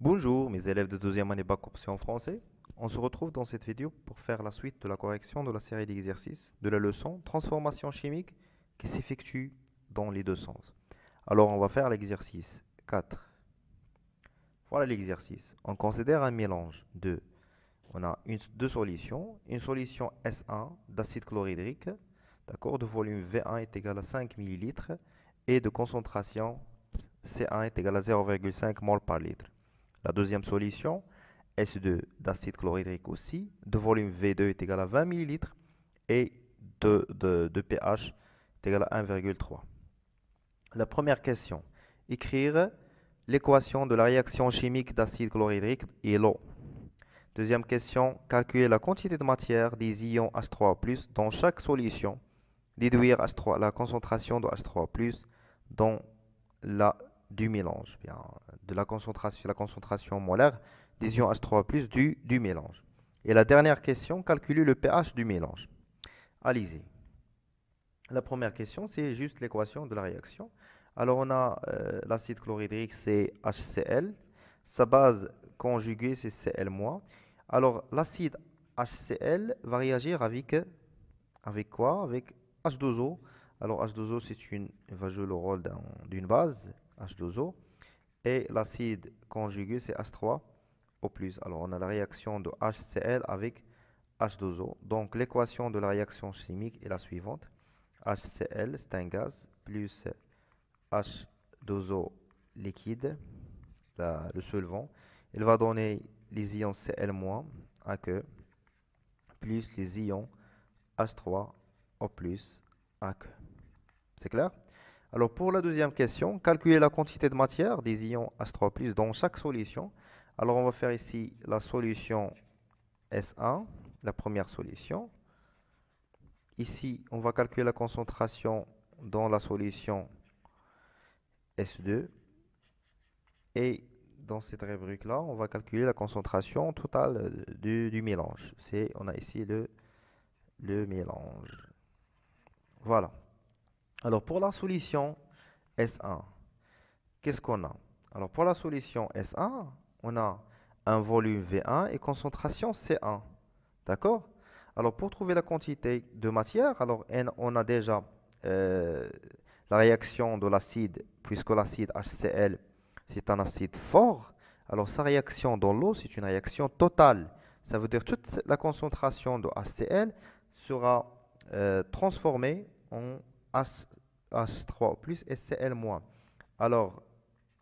Bonjour mes élèves de deuxième année Bac option français. On se retrouve dans cette vidéo pour faire la suite de la correction de la série d'exercices de la leçon transformation chimique qui s'effectue dans les deux sens. Alors on va faire l'exercice 4 voilà l'exercice. On considère un mélange de... On a deux solutions. Une solution S1 d'acide chlorhydrique, d'accord, de volume V1 est égal à 5 ml et de concentration C1 est égal à 0,5 mol par litre. La deuxième solution, S2 d'acide chlorhydrique aussi, de volume V2 est égal à 20 ml et de, de, de pH est égal à 1,3. La première question, écrire l'équation de la réaction chimique d'acide chlorhydrique et l'eau. Deuxième question, calculer la quantité de matière des ions H3+, dans chaque solution. Déduire la concentration de H3+, dans la, du mélange, eh bien, de la concentration, la concentration molaire des ions H3+, du, du mélange. Et la dernière question, calculer le pH du mélange. Allez-y. La première question, c'est juste l'équation de la réaction. Alors on a euh, l'acide chlorhydrique, c'est HCl. Sa base conjuguée, c'est Cl-. Alors l'acide HCl va réagir avec, avec quoi Avec H2O. Alors H2O, c'est une, va jouer le rôle d'une base, H2O. Et l'acide conjugué, c'est H3 o Alors on a la réaction de HCl avec H2O. Donc l'équation de la réaction chimique est la suivante. HCl, c'est un gaz, plus H2O liquide, le solvant. Il va donner les ions Cl- à que plus les ions H3 o plus à C'est clair Alors pour la deuxième question, calculer la quantité de matière des ions H3 o dans chaque solution. Alors on va faire ici la solution S1, la première solution. Ici, on va calculer la concentration dans la solution S2. Et dans cette rubrique là, on va calculer la concentration totale euh, du, mélange. C'est on a ici le le mélange. Voilà. Alors pour la solution S1, qu'est-ce qu'on a Alors pour la solution S1, on a un volume V1 et concentration C1. D'accord Alors pour trouver la quantité de matière, alors N, on a déjà euh, la réaction de l'acide, puisque l'acide HCl, c'est un acide fort, alors sa réaction dans l'eau, c'est une réaction totale. Ça veut dire toute la concentration de HCl sera euh, transformée en H, 3 o et Cl Alors,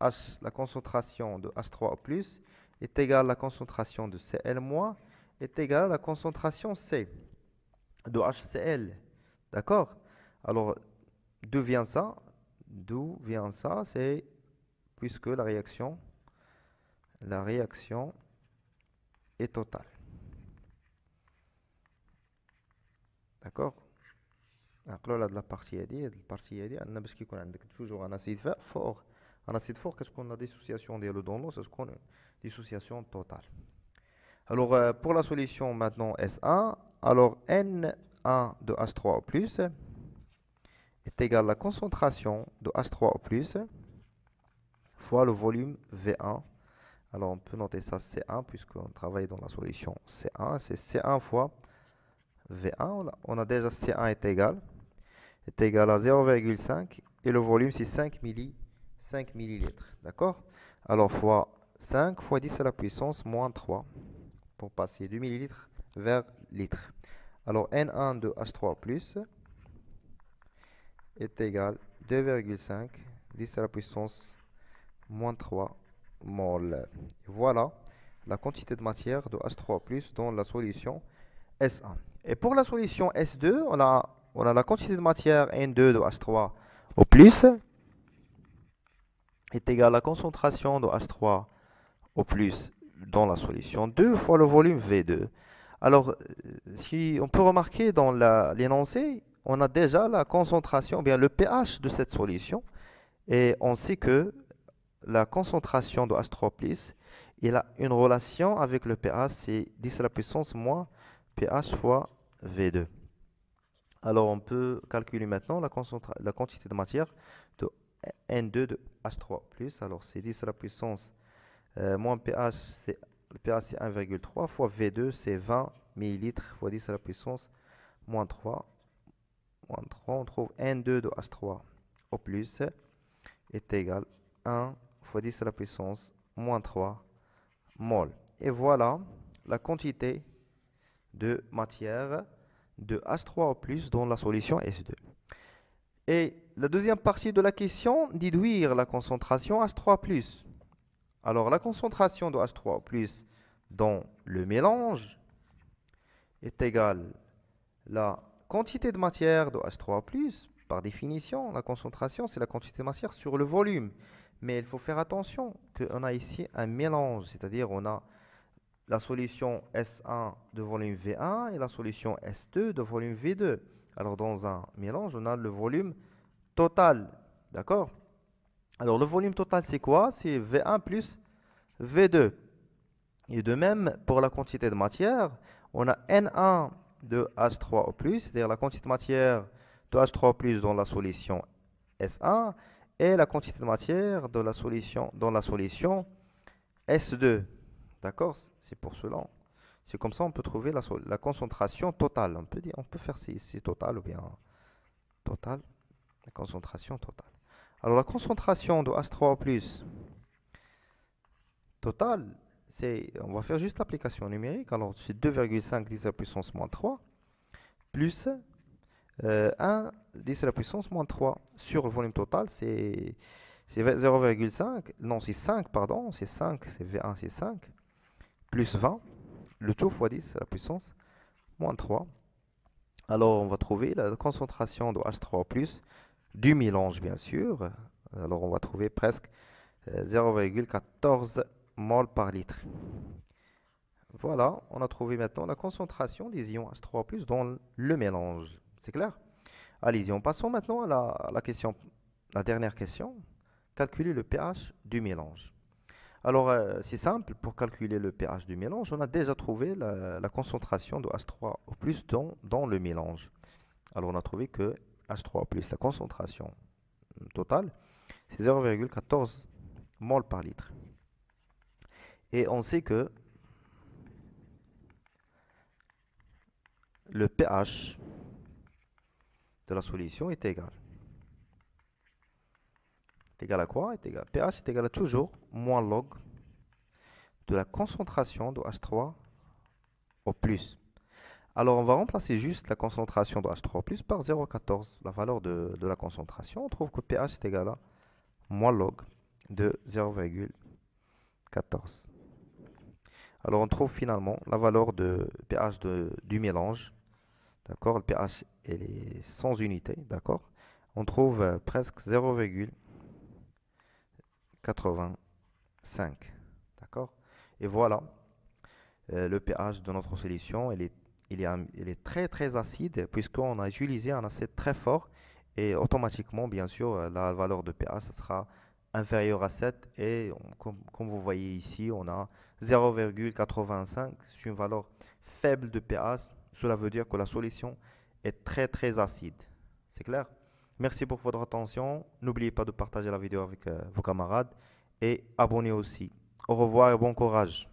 la concentration de H3 o est égale à la concentration de Cl est égale à la concentration C de HCl. D'accord Alors, D'où vient ça D'où vient ça C'est puisque la réaction, la réaction est totale. D'accord Alors là, de la partie AD, de la partie AD, on a toujours un acide fort. Un acide fort, qu'est-ce qu'on a dissociation des le dans C'est ce qu'on a dissociation totale. Alors, euh, pour la solution maintenant S1, alors N1 de H3 est égal à la concentration de H3O+, fois le volume V1. Alors on peut noter ça C1, puisqu'on travaille dans la solution C1. C'est C1 fois V1. On a déjà C1 est égal, est égal à 0,5. Et le volume, c'est 5, milli, 5 millilitres. D'accord Alors fois 5 fois 10 à la puissance moins 3 pour passer du millilitre vers litre. Alors N1 de H3 est égal 2,5 10 à la puissance moins 3 mol. Voilà la quantité de matière de H3 dans la solution S1. Et pour la solution S2, on a, on a la quantité de matière N2 de H3 au plus est égale à la concentration de H3 au plus dans la solution 2 fois le volume V2. Alors, euh, si on peut remarquer dans l'énoncé, on a déjà la concentration, bien le pH de cette solution, et on sait que la concentration de H3+, il a une relation avec le pH, c'est 10 à la puissance moins pH fois V2. Alors on peut calculer maintenant la, quantité de matière de N2 de H3+, alors c'est 10 euh, à la puissance moins pH, le pH c'est 1,3 fois V2 c'est 20 millilitres fois 10 à la puissance moins 3 on trouve n 2 de H3 au plus est égal à 1 fois 10 à la puissance moins 3 mol. Et voilà la quantité de matière de H3 au plus dans la solution S2. Et la deuxième partie de la question, déduire la concentration H3 plus. Alors la concentration de H3 plus dans le mélange est égale à la quantité de matière de H3+, par définition, la concentration, c'est la quantité de matière sur le volume. Mais il faut faire attention qu'on a ici un mélange, c'est-à-dire on a la solution S1 de volume V1 et la solution S2 de volume V2. Alors dans un mélange, on a le volume total, d'accord Alors le volume total, c'est quoi C'est V1 plus V2. Et de même, pour la quantité de matière, on a N1 de H3O+, c'est-à-dire la quantité de matière de H3O+, dans la solution S1, et la quantité de matière de la solution, dans la solution S2. D'accord C'est pour cela. C'est comme ça on peut trouver la, concentration totale. On peut, dire, on peut faire si, c'est total ou bien total. La concentration totale. Alors la concentration de H3O+, totale, on va faire juste l'application numérique. Alors, c'est 2,5 10 à la puissance moins 3 plus 1 euh, 10 à la puissance moins 3 sur le volume total, c'est 0,5. Non, c'est 5, pardon, c'est 5, c'est V1, c'est 5 plus 20, le tout fois 10 à la puissance moins 3. Alors, on va trouver la concentration de H3+, du mélange, bien sûr. Alors, on va trouver presque 0,14 euh, mol par litre. Voilà, on a trouvé maintenant la concentration des ions H3+, dans le mélange. C'est clair Allez-y, on passons maintenant à la, question, la dernière question. Calculer le pH du mélange. Alors, euh, c'est simple, pour calculer le pH du mélange, on a déjà trouvé la, concentration de H3 o dans, dans, le mélange. Alors, on a trouvé que H3 plus la concentration totale, c'est 0,14 mol par litre. Et on sait que le pH de la solution est égal. égal à quoi est égal, pH est égal à toujours moins log de la concentration de H3 au plus. Alors on va remplacer juste la concentration de H3 au plus par 0,14, la valeur de, de, la concentration. On trouve que pH est égal à moins log de 0,14. Alors on trouve finalement la valeur de pH du mélange. D'accord Le pH est sans unité. D'accord On trouve euh, presque 0,85. D'accord Et voilà. Euh, le pH de notre solution, il est, est très très acide puisqu'on a utilisé un acide très fort et automatiquement, bien sûr, euh, la valeur de pH sera inférieur à 7 et comme, vous voyez ici, on a 0,85, c'est une valeur faible de pH. Cela veut dire que la solution est très très acide. C'est clair Merci pour votre attention. N'oubliez pas de partager la vidéo avec euh, vos camarades et abonnez aussi. Au revoir et bon courage.